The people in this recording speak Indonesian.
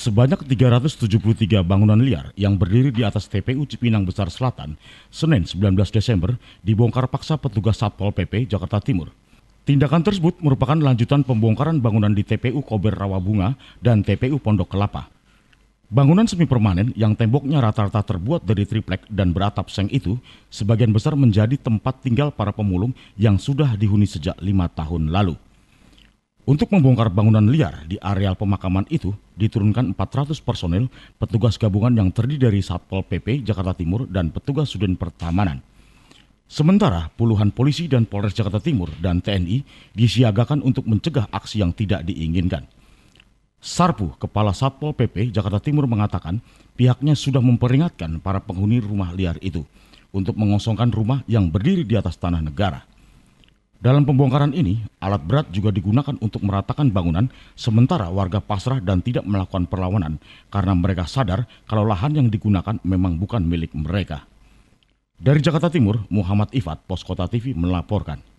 Sebanyak 373 bangunan liar yang berdiri di atas TPU Cipinang Besar Selatan, Senin 19 Desember, dibongkar paksa petugas Satpol PP Jakarta Timur. Tindakan tersebut merupakan lanjutan pembongkaran bangunan di TPU Kober Rawabunga dan TPU Pondok Kelapa. Bangunan semi permanen yang temboknya rata-rata terbuat dari triplek dan beratap seng itu sebagian besar menjadi tempat tinggal para pemulung yang sudah dihuni sejak lima tahun lalu. Untuk membongkar bangunan liar di areal pemakaman itu, diturunkan 400 personel petugas gabungan yang terdiri dari Satpol PP Jakarta Timur dan petugas Sudin Pertamanan. Sementara puluhan polisi dan Polres Jakarta Timur dan TNI disiagakan untuk mencegah aksi yang tidak diinginkan. Sarpu, Kepala Satpol PP Jakarta Timur mengatakan pihaknya sudah memperingatkan para penghuni rumah liar itu untuk mengosongkan rumah yang berdiri di atas tanah negara. Dalam pembongkaran ini, alat berat juga digunakan untuk meratakan bangunan, sementara warga pasrah dan tidak melakukan perlawanan karena mereka sadar kalau lahan yang digunakan memang bukan milik mereka. Dari Jakarta Timur, Muhammad Ifat, Poskota TV melaporkan.